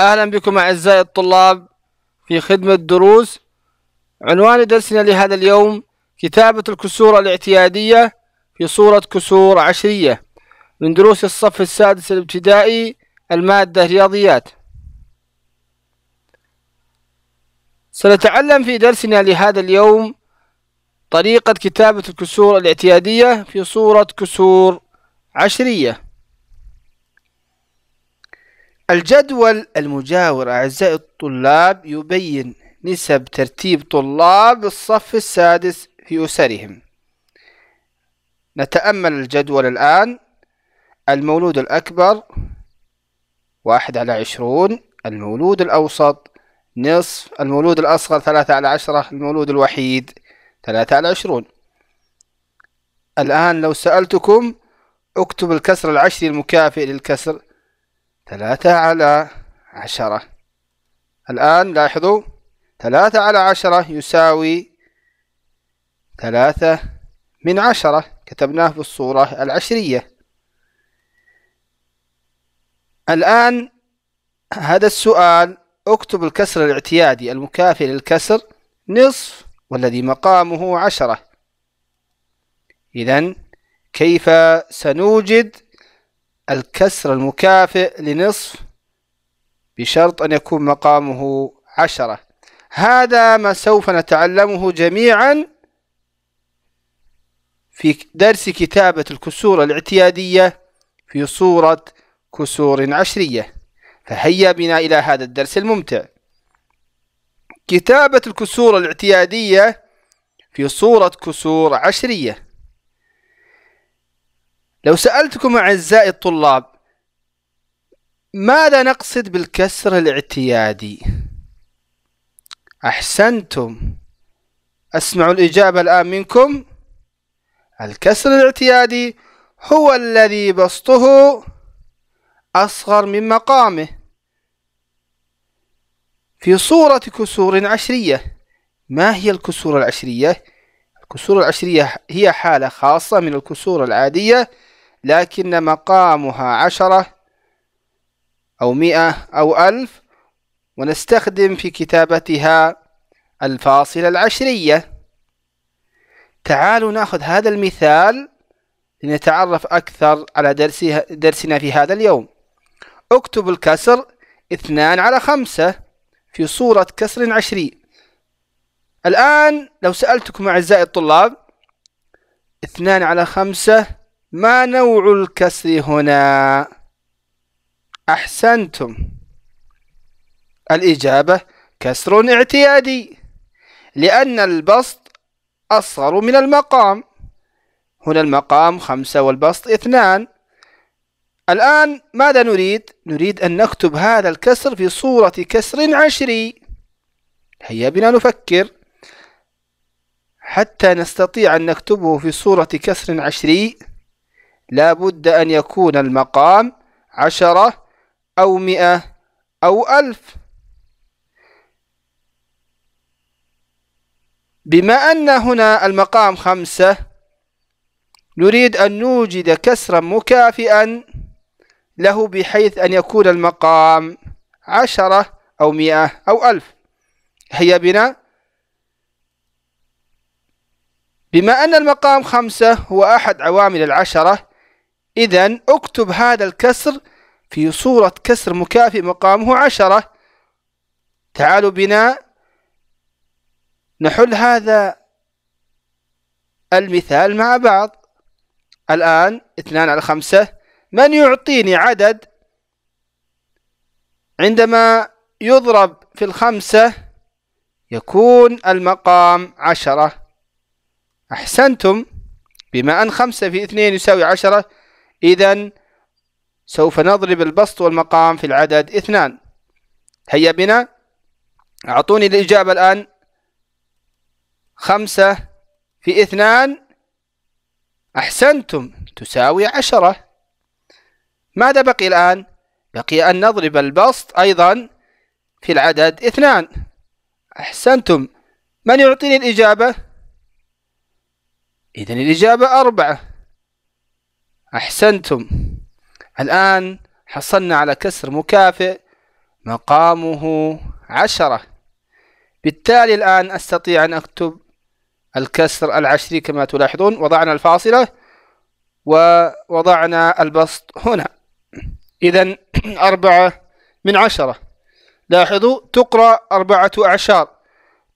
أهلا بكم أعزائي الطلاب في خدمة دروس عنوان درسنا لهذا اليوم كتابة الكسور الاعتيادية في صورة كسور عشرية من دروس الصف السادس الابتدائي المادة رياضيات سنتعلم في درسنا لهذا اليوم طريقة كتابة الكسور الاعتيادية في صورة كسور عشرية الجدول المجاور أعزائي الطلاب يبين نسب ترتيب طلاب الصف السادس في أسرهم نتأمل الجدول الآن المولود الأكبر واحد على عشرون المولود الأوسط نصف المولود الأصغر ثلاثة على عشرة المولود الوحيد ثلاثة على عشرون الآن لو سألتكم اكتب الكسر العشري المكافئ للكسر ثلاثة على عشرة الآن لاحظوا ثلاثة على عشرة يساوي ثلاثة من عشرة كتبناه في الصورة العشرية الآن هذا السؤال اكتب الكسر الاعتيادي المكافئ للكسر نصف والذي مقامه عشرة إذا كيف سنوجد الكسر المكافئ لنصف بشرط أن يكون مقامه عشرة هذا ما سوف نتعلمه جميعا في درس كتابة الكسور الاعتيادية في صورة كسور عشرية فهيا بنا إلى هذا الدرس الممتع كتابة الكسور الاعتيادية في صورة كسور عشرية لو سألتكم أعزائي الطلاب ماذا نقصد بالكسر الاعتيادي أحسنتم أسمع الإجابة الآن منكم الكسر الاعتيادي هو الذي بسطه أصغر من مقامه في صورة كسور عشرية ما هي الكسور العشرية؟ الكسور العشرية هي حالة خاصة من الكسور العادية لكن مقامها عشرة أو مئة أو ألف ونستخدم في كتابتها الفاصلة العشرية تعالوا نأخذ هذا المثال لنتعرف أكثر على درسها درسنا في هذا اليوم اكتب الكسر اثنان على خمسة في صورة كسر عشري الآن لو سألتكم أعزائي الطلاب اثنان على خمسة ما نوع الكسر هنا أحسنتم الإجابة كسر اعتيادي لأن البسط أصغر من المقام هنا المقام خمسة والبسط اثنان الآن ماذا نريد؟ نريد أن نكتب هذا الكسر في صورة كسر عشري هيا بنا نفكر حتى نستطيع أن نكتبه في صورة كسر عشري لابد أن يكون المقام عشرة أو مئة أو ألف بما أن هنا المقام خمسة نريد أن نوجد كسرا مكافئا له بحيث أن يكون المقام عشرة أو مئة أو ألف هيا بنا بما أن المقام خمسة هو أحد عوامل العشرة إذن اكتب هذا الكسر في صورة كسر مكافئ مقامه عشرة تعالوا بنا نحل هذا المثال مع بعض الآن اثنان على خمسة من يعطيني عدد عندما يضرب في الخمسة يكون المقام عشرة أحسنتم بما أن خمسة في اثنين يساوي عشرة إذن سوف نضرب البسط والمقام في العدد اثنان هيا بنا أعطوني الإجابة الآن خمسة في اثنان أحسنتم تساوي عشرة ماذا بقي الآن؟ بقي أن نضرب البسط أيضا في العدد اثنان أحسنتم من يعطيني الإجابة؟ إذا الإجابة أربعة أحسنتم الآن حصلنا على كسر مكافئ مقامه عشرة بالتالي الآن أستطيع أن أكتب الكسر العشري كما تلاحظون وضعنا الفاصلة ووضعنا البسط هنا إذا أربعة من عشرة لاحظوا تقرأ أربعة أعشار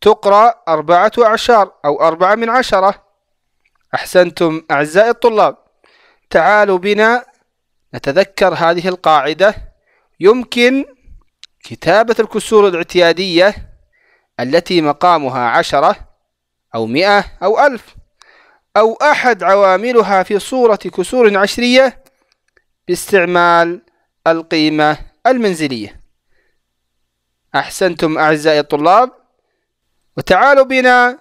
تقرأ أربعة أعشار أو أربعة من عشرة أحسنتم أعزائي الطلاب تعالوا بنا نتذكر هذه القاعدة يمكن كتابة الكسور الاعتيادية التي مقامها عشرة أو مئة أو ألف أو أحد عواملها في صورة كسور عشرية باستعمال القيمة المنزلية أحسنتم أعزائي الطلاب وتعالوا بنا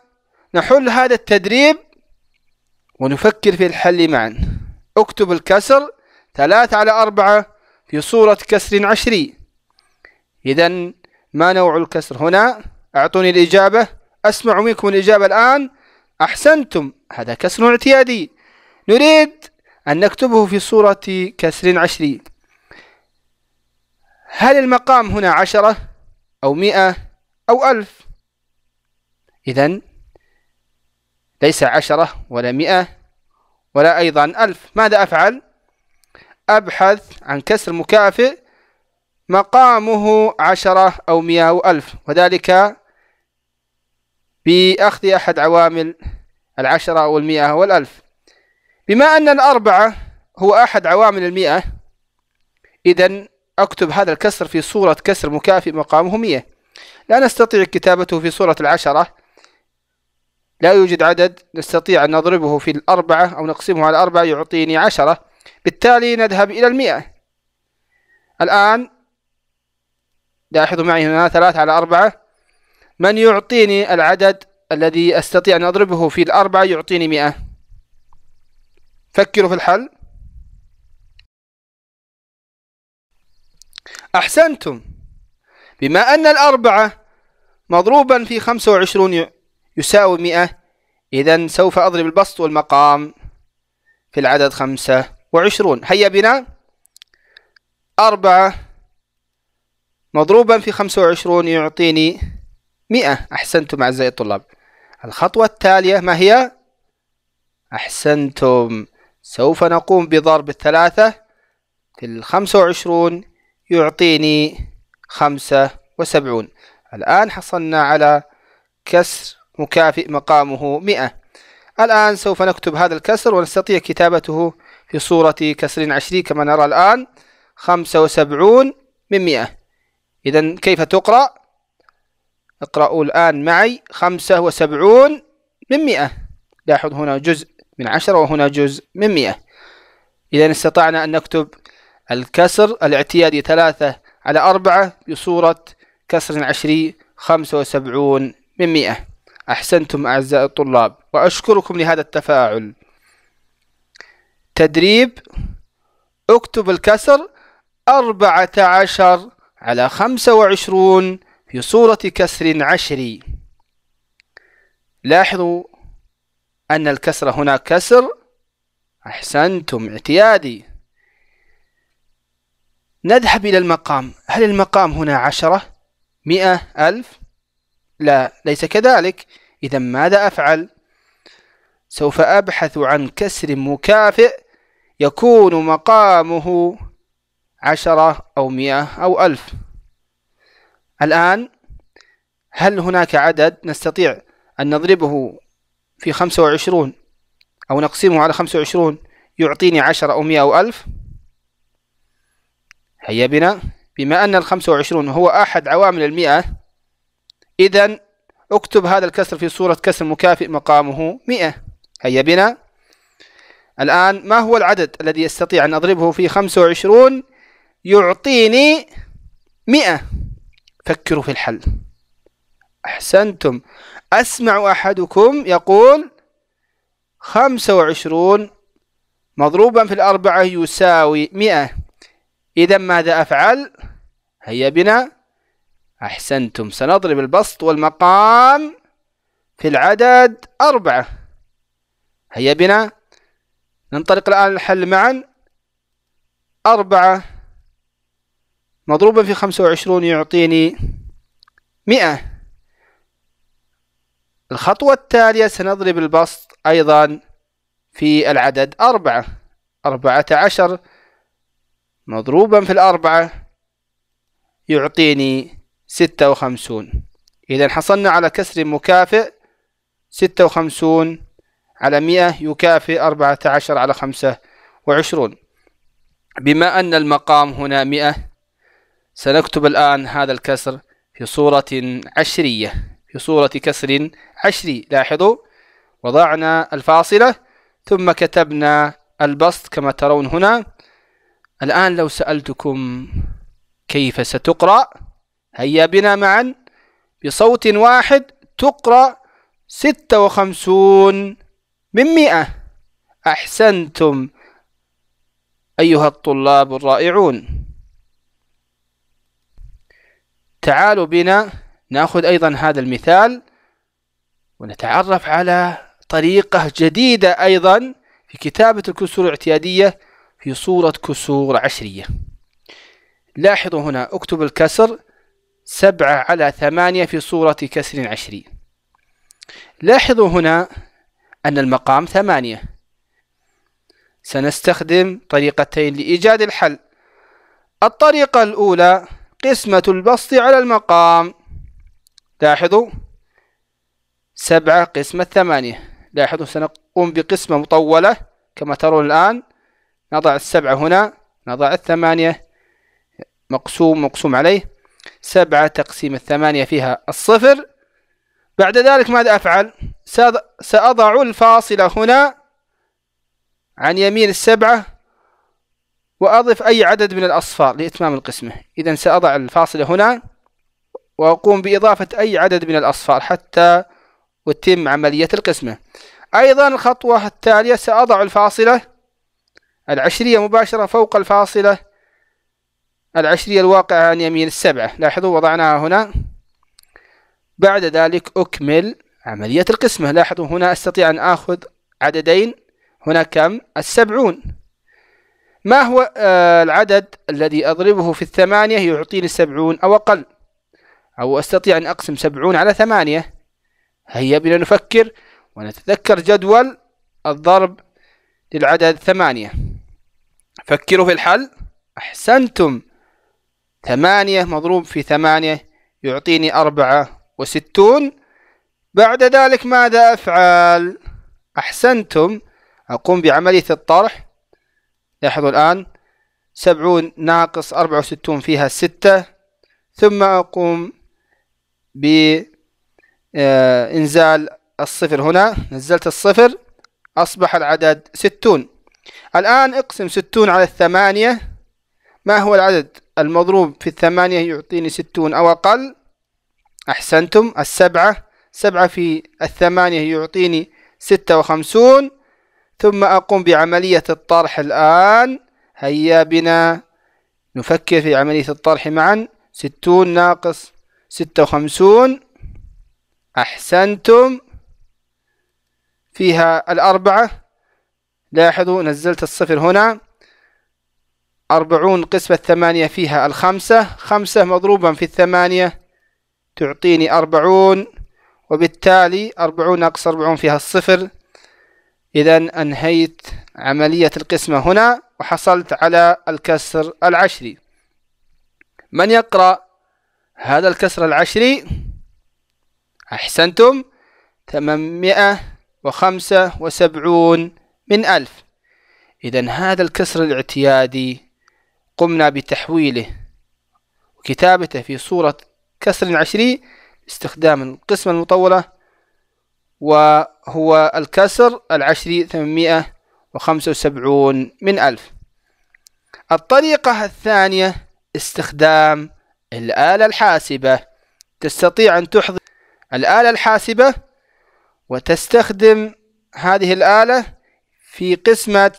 نحل هذا التدريب ونفكر في الحل معا اكتب الكسر ثلاثة على أربعة في صورة كسر عشري إذا ما نوع الكسر هنا أعطوني الإجابة أسمع منكم الإجابة الآن أحسنتم هذا كسر اعتيادي نريد أن نكتبه في صورة كسر عشري هل المقام هنا عشرة أو مئة أو ألف إذا ليس عشرة ولا مئة ولا أيضا ألف ماذا أفعل؟ أبحث عن كسر مكافئ مقامه عشرة أو مئة أو ألف وذلك بأخذ أحد عوامل العشرة أو المئة أو الألف بما أن الأربعة هو أحد عوامل المئة إذن أكتب هذا الكسر في صورة كسر مكافئ مقامه 100 لا نستطيع كتابته في صورة العشرة لا يوجد عدد نستطيع أن نضربه في الأربعة أو نقسمه على أربعة يعطيني عشرة بالتالي نذهب إلى المئة الآن لاحظوا معي هنا ثلاثة على أربعة من يعطيني العدد الذي أستطيع أن أضربه في الأربعة يعطيني مئة فكروا في الحل أحسنتم بما أن الأربعة مضروبا في خمسة وعشرون يساوي مئة إذا سوف أضرب البسط والمقام في العدد خمسة وعشرون هيا بنا أربعة مضروبا في خمسة وعشرون يعطيني مئة أحسنتم أعزائي الطلاب الخطوة التالية ما هي؟ أحسنتم سوف نقوم بضرب الثلاثة في الخمسة وعشرون يعطيني خمسة وسبعون الآن حصلنا على كسر مكافئ مقامه مئة الآن سوف نكتب هذا الكسر ونستطيع كتابته في صورة كسر عشري كما نرى الآن خمسة وسبعون من مئة إذا كيف تقرأ؟ اقرأوا الآن معي خمسة وسبعون من مئة لاحظ هنا جزء من عشرة وهنا جزء من مئة إذا استطعنا أن نكتب الكسر الاعتيادي ثلاثة على أربعة بصورة كسر عشري خمسة وسبعون من مئة أحسنتم أعزائي الطلاب وأشكركم لهذا التفاعل تدريب اكتب الكسر أربعة عشر على خمسة وعشرون في صورة كسر عشري لاحظوا أن الكسر هنا كسر أحسنتم اعتيادي نذهب إلى المقام هل المقام هنا عشرة مئة ألف لا ليس كذلك إذا ماذا أفعل سوف أبحث عن كسر مكافئ يكون مقامه عشرة أو مئة أو ألف الآن هل هناك عدد نستطيع أن نضربه في خمسة وعشرون أو نقسمه على خمسة وعشرون يعطيني عشرة أو مئة أو ألف؟ هيا بنا بما أن الخمسة وعشرون هو أحد عوامل المئة إذن اكتب هذا الكسر في صورة كسر مكافئ مقامه مئة هيا بنا الآن ما هو العدد الذي يستطيع أن أضربه في خمسة وعشرون يعطيني مئة فكروا في الحل أحسنتم أسمع أحدكم يقول خمسة وعشرون مضروبا في الأربعة يساوي مئة إذا ماذا أفعل؟ هيا بنا أحسنتم سنضرب البسط والمقام في العدد أربعة هيا بنا ننطلق الآن الحل معا أربعة مضروبا في خمسة وعشرون يعطيني مئة الخطوة التالية سنضرب البسط أيضا في العدد أربعة أربعة عشر مضروبا في الأربعة يعطيني ستة وخمسون إذا حصلنا على كسر مكافئ ستة وخمسون على مئة يكافئ أربعة عشر على خمسة وعشرون بما أن المقام هنا مئة سنكتب الآن هذا الكسر في صورة عشرية في صورة كسر عشري لاحظوا وضعنا الفاصلة ثم كتبنا البسط كما ترون هنا الآن لو سألتكم كيف ستقرأ هيا بنا معا بصوت واحد تقرأ ستة وخمسون من مئة أحسنتم أيها الطلاب الرائعون تعالوا بنا ناخذ أيضا هذا المثال ونتعرف على طريقة جديدة أيضا في كتابة الكسور الاعتيادية في صورة كسور عشرية لاحظوا هنا اكتب الكسر سبعة على ثمانية في صورة كسر عشري لاحظوا هنا أن المقام ثمانية سنستخدم طريقتين لإيجاد الحل الطريقة الأولى قسمة البسط على المقام لاحظوا سبعة قسمة ثمانية لاحظوا سنقوم بقسمة مطولة كما ترون الآن نضع السبعة هنا نضع الثمانية مقسوم مقسوم عليه سبعة تقسيم الثمانية فيها الصفر بعد ذلك ماذا أفعل سأضع الفاصلة هنا عن يمين السبعة وأضف أي عدد من الأصفار لإتمام القسمة إذا سأضع الفاصلة هنا وأقوم بإضافة أي عدد من الأصفار حتى أتم عملية القسمة أيضا الخطوة التالية سأضع الفاصلة العشرية مباشرة فوق الفاصلة العشرية الواقعة عن يمين السبعة لاحظوا وضعناها هنا بعد ذلك أكمل عملية القسمة لاحظوا هنا أستطيع أن أخذ عددين هنا كم السبعون ما هو آه، العدد الذي أضربه في الثمانية يعطيني السبعون أو أقل أو أستطيع أن أقسم سبعون على ثمانية هيا بنا نفكر ونتذكر جدول الضرب للعدد ثمانية فكروا في الحل أحسنتم ثمانية مضروب في ثمانية يعطيني أربعة وستون بعد ذلك ماذا أفعل أحسنتم أقوم بعملية الطرح لاحظوا الآن سبعون ناقص أربعة وستون فيها ستة ثم أقوم بإنزال آه، الصفر هنا نزلت الصفر أصبح العدد ستون الآن اقسم ستون على الثمانية ما هو العدد المضروب في الثمانية يعطيني ستون أو أقل أحسنتم السبعة سبعة في الثمانية يعطيني ستة وخمسون ثم أقوم بعملية الطرح الآن هيا بنا نفكر في عملية الطرح معا ستون ناقص ستة وخمسون أحسنتم فيها الأربعة لاحظوا نزلت الصفر هنا أربعون قسمة ثمانية فيها الخمسة خمسة مضروبا في الثمانية تعطيني أربعون وبالتالي أربعون ناقص أربعون فيها الصفر إذا أنهيت عملية القسمة هنا وحصلت على الكسر العشري من يقرأ هذا الكسر العشري أحسنتم ثمانمائة وخمسة وسبعون من ألف إذا هذا الكسر الاعتيادي قمنا بتحويله وكتابته في صورة كسر عشري استخدام القسمة المطولة وهو الكسر العشري 875 من ألف الطريقة الثانية استخدام الآلة الحاسبة تستطيع أن تحضر الآلة الحاسبة وتستخدم هذه الآلة في قسمة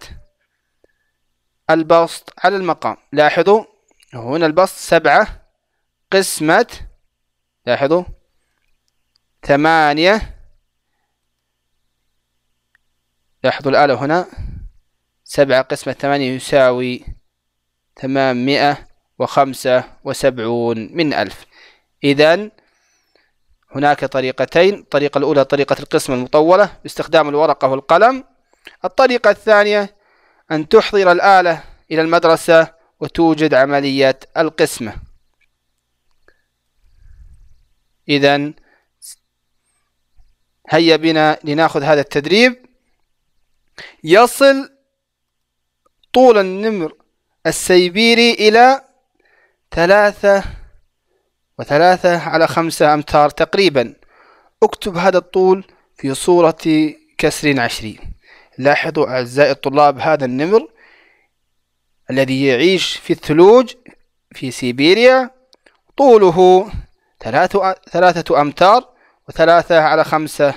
البسط على المقام لاحظوا هنا البسط سبعة قسمة لاحظوا ثمانية لاحظوا الآلة هنا سبعة قسمة ثمانية يساوي ثمانمائة وخمسة وسبعون من ألف إذا هناك طريقتين الطريقة الأولى طريقة القسمة المطولة باستخدام الورقة والقلم الطريقة الثانية أن تحضر الآلة إلى المدرسة وتوجد عملية القسمة إذا هيا بنا لناخذ هذا التدريب يصل طول النمر السيبيري إلى ثلاثة وثلاثة على خمسة أمتار تقريبا اكتب هذا الطول في صورة كسر عشرين لاحظوا أعزائي الطلاب هذا النمر الذي يعيش في الثلوج في سيبيريا طوله ثلاثة, أمتار وثلاثة على خمسة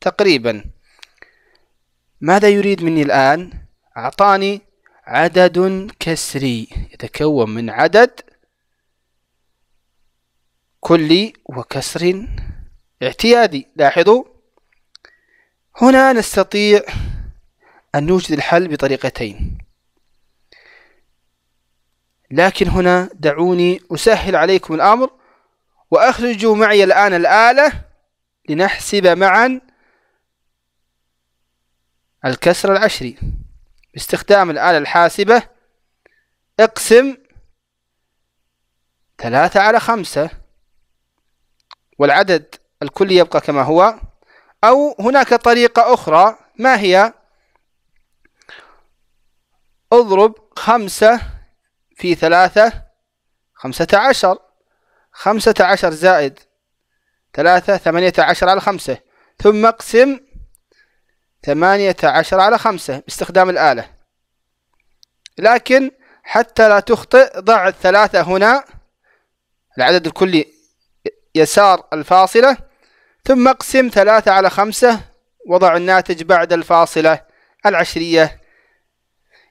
تقريبا ماذا يريد مني الآن؟ أعطاني عدد كسري يتكون من عدد كلي وكسر اعتيادي لاحظوا هنا نستطيع أن نوجد الحل بطريقتين لكن هنا دعوني أسهل عليكم الأمر وأخرجوا معي الآن الآلة لنحسب معا الكسر العشري باستخدام الآلة الحاسبة اقسم ثلاثة على خمسة والعدد الكلي يبقى كما هو أو هناك طريقة أخرى ما هي اضرب خمسة في ثلاثة خمسة عشر خمسة عشر زائد ثلاثة ثمانية عشر على خمسة ثم اقسم ثمانية عشر على خمسة باستخدام الآلة لكن حتى لا تخطئ ضع الثلاثة هنا العدد الكلي يسار الفاصلة ثم اقسم ثلاثة على خمسة وضع الناتج بعد الفاصلة العشرية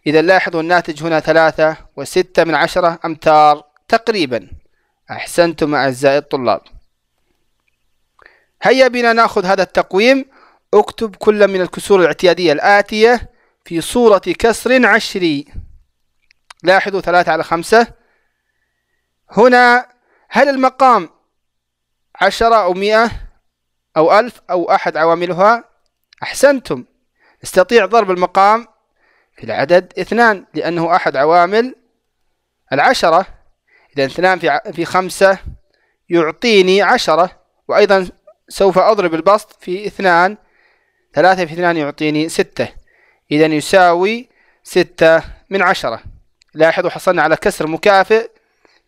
إذا لاحظوا الناتج هنا ثلاثة وستة من عشرة أمتار تقريبا أحسنتم أعزائي الطلاب هيا بنا نأخذ هذا التقويم اكتب كل من الكسور الاعتيادية الآتية في صورة كسر عشري لاحظوا ثلاثة على خمسة هنا هل المقام عشرة أو مئة أو ألف أو أحد عواملها أحسنتم استطيع ضرب المقام في العدد اثنان لأنه أحد عوامل العشرة إذا اثنان في, في خمسة يعطيني عشرة وأيضا سوف أضرب البسط في اثنان ثلاثة في اثنان يعطيني ستة إذا يساوي ستة من عشرة لاحظوا حصلنا على كسر مكافئ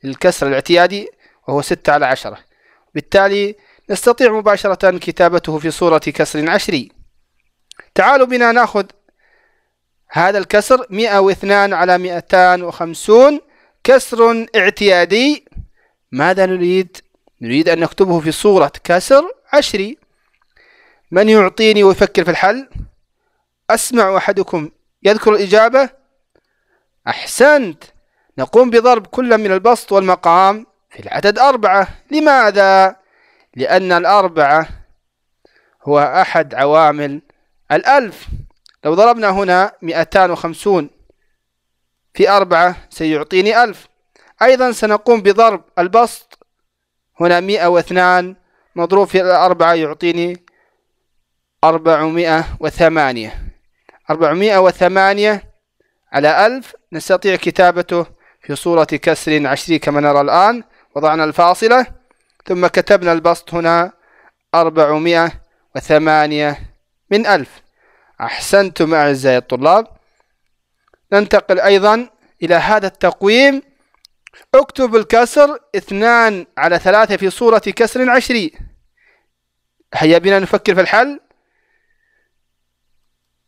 للكسر الاعتيادي وهو ستة على عشرة بالتالي نستطيع مباشرة كتابته في صورة كسر عشري تعالوا بنا نأخذ هذا الكسر 102 على 250 كسر اعتيادي ماذا نريد؟ نريد أن نكتبه في صورة كسر عشري من يعطيني ويفكر في الحل؟ أسمع أحدكم يذكر الإجابة؟ أحسنت نقوم بضرب كل من البسط والمقام في العدد أربعة لماذا؟ لأن الأربعة هو أحد عوامل الألف لو ضربنا هنا 250 في أربعة سيعطيني ألف أيضا سنقوم بضرب البسط هنا 102 مضروب في الأربعة يعطيني 408 408 على 1000 نستطيع كتابته في صورة كسر عشري كما نرى الآن وضعنا الفاصلة ثم كتبنا البسط هنا 408 من 1000 أحسنتم أعزائي الطلاب ننتقل أيضا إلى هذا التقويم اكتب الكسر اثنان على ثلاثة في صورة كسر عشري هيا بنا نفكر في الحل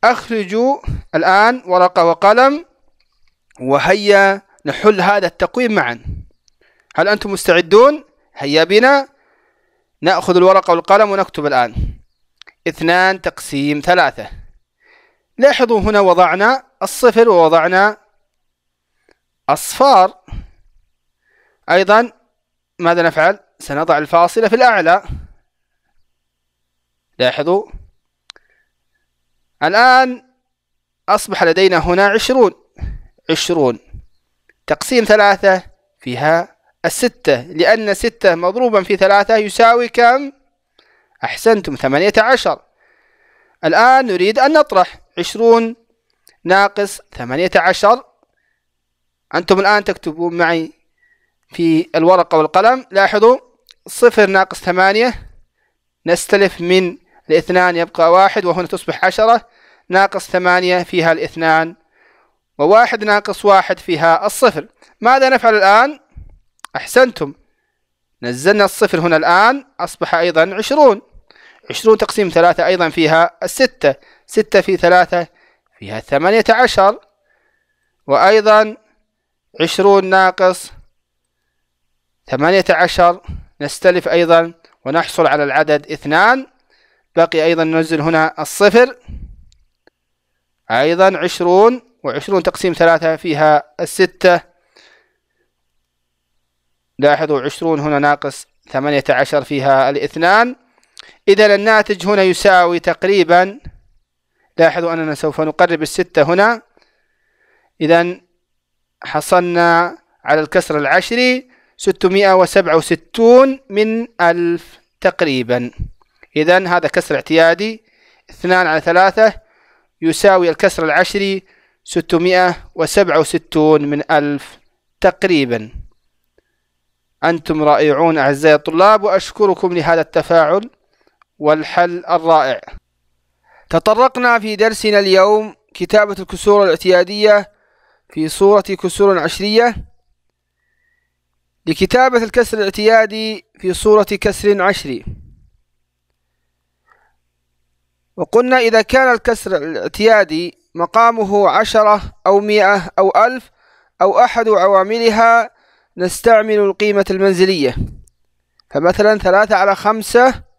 أخرجوا الآن ورقة وقلم وهيا نحل هذا التقويم معا هل أنتم مستعدون؟ هيا بنا نأخذ الورقة والقلم ونكتب الآن اثنان تقسيم ثلاثة لاحظوا هنا وضعنا الصفر ووضعنا أصفار أيضا ماذا نفعل؟ سنضع الفاصلة في الأعلى لاحظوا الآن أصبح لدينا هنا عشرون عشرون تقسيم ثلاثة فيها الستة لأن ستة مضروبا في ثلاثة يساوي كم؟ أحسنتم ثمانية عشر الآن نريد أن نطرح عشرون ناقص ثمانية عشر أنتم الآن تكتبون معي في الورقة والقلم لاحظوا صفر ناقص ثمانية نستلف من الاثنان يبقى واحد وهنا تصبح عشرة ناقص ثمانية فيها الاثنان وواحد ناقص واحد فيها الصفر ماذا نفعل الآن؟ أحسنتم نزلنا الصفر هنا الآن أصبح أيضا عشرون عشرون تقسيم ثلاثة أيضا فيها الستة ستة في ثلاثة فيها ثمانية عشر وأيضا عشرون ناقص ثمانية عشر نستلف أيضا ونحصل على العدد اثنان بقي أيضا ننزل هنا الصفر أيضا عشرون وعشرون تقسيم ثلاثة فيها الستة لاحظوا عشرون هنا ناقص ثمانية عشر فيها الاثنان إذا الناتج هنا يساوي تقريبا لاحظوا أننا سوف نقرب الستة هنا إذا حصلنا على الكسر العشري 667 من ألف تقريبا إذا هذا كسر اعتيادي اثنان على ثلاثة يساوي الكسر العشري 667 من ألف تقريبا أنتم رائعون أعزائي الطلاب وأشكركم لهذا التفاعل والحل الرائع تطرقنا في درسنا اليوم كتابة الكسور الاعتيادية في صورة كسور عشرية لكتابة الكسر الاعتيادي في صورة كسر عشري وقلنا إذا كان الكسر الاعتيادي مقامه عشرة أو مئة أو ألف أو أحد عواملها نستعمل القيمة المنزلية فمثلا ثلاثة على خمسة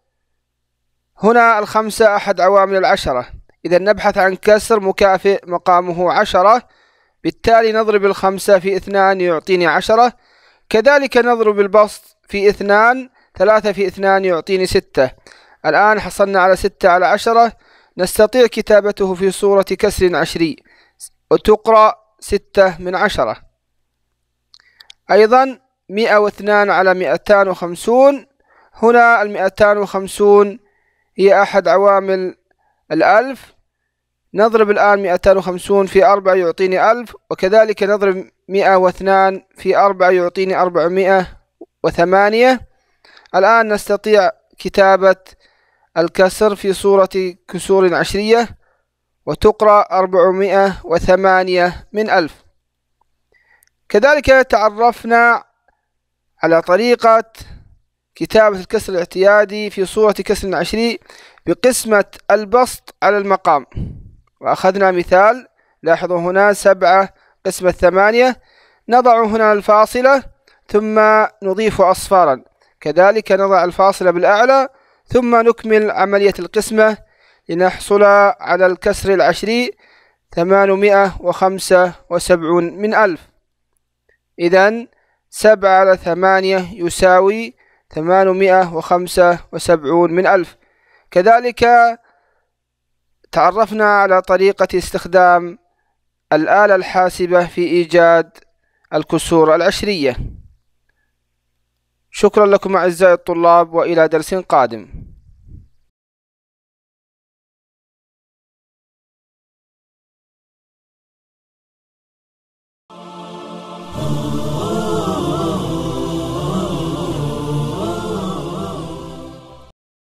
هنا الخمسة أحد عوامل العشرة إذا نبحث عن كسر مكافئ مقامه عشرة بالتالي نضرب الخمسة في اثنان يعطيني عشرة كذلك نضرب البسط في اثنان ثلاثة في اثنان يعطيني ستة الآن حصلنا على ستة على عشرة نستطيع كتابته في صورة كسر عشري وتقرأ ستة من عشرة أيضا مئة واثنان على مئتان وخمسون هنا المئتان وخمسون هي أحد عوامل الألف نضرب الآن 250 في 4 يعطيني 1000 وكذلك نضرب 102 في 4 يعطيني 408 الآن نستطيع كتابة الكسر في صورة كسور عشرية وتقرأ 408 من 1000 كذلك تعرفنا على طريقة كتابة الكسر الاعتيادي في صورة كسر عشري بقسمة البسط على المقام وأخذنا مثال لاحظوا هنا سبعة قسمة ثمانية نضع هنا الفاصلة ثم نضيف أصفارا كذلك نضع الفاصلة بالأعلى ثم نكمل عملية القسمة لنحصل على الكسر العشري ثمانمائة وخمسة وسبعون من ألف إذا سبعة على ثمانية يساوي ثمانمائة وخمسة وسبعون من ألف كذلك تعرفنا على طريقة استخدام الآلة الحاسبة في إيجاد الكسور العشرية شكرا لكم أعزائي الطلاب وإلى درس قادم